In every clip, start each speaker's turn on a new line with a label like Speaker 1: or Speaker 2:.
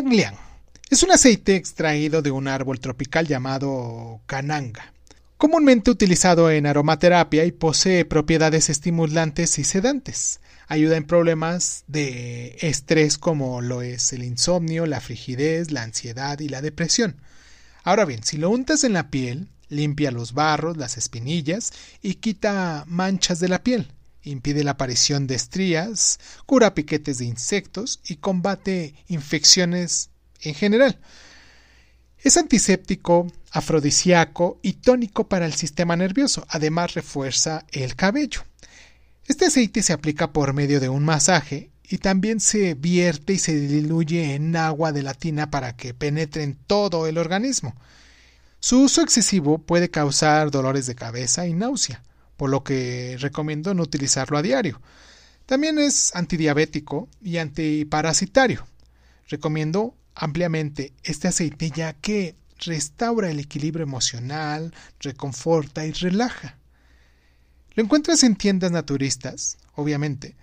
Speaker 1: Liang es un aceite extraído de un árbol tropical llamado cananga, comúnmente utilizado en aromaterapia y posee propiedades estimulantes y sedantes. Ayuda en problemas de estrés como lo es el insomnio, la frigidez, la ansiedad y la depresión. Ahora bien, si lo untas en la piel, limpia los barros, las espinillas y quita manchas de la piel impide la aparición de estrías, cura piquetes de insectos y combate infecciones en general. Es antiséptico, afrodisíaco y tónico para el sistema nervioso, además refuerza el cabello. Este aceite se aplica por medio de un masaje y también se vierte y se diluye en agua de la tina para que penetre en todo el organismo. Su uso excesivo puede causar dolores de cabeza y náusea por lo que recomiendo no utilizarlo a diario. También es antidiabético y antiparasitario. Recomiendo ampliamente este aceite ya que restaura el equilibrio emocional, reconforta y relaja. Lo encuentras en tiendas naturistas, obviamente,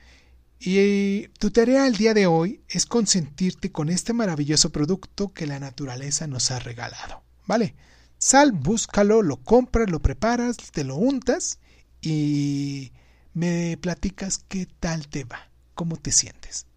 Speaker 1: y tu tarea el día de hoy es consentirte con este maravilloso producto que la naturaleza nos ha regalado. ¿Vale? Sal, búscalo, lo compras, lo preparas, te lo untas y me platicas qué tal te va, cómo te sientes.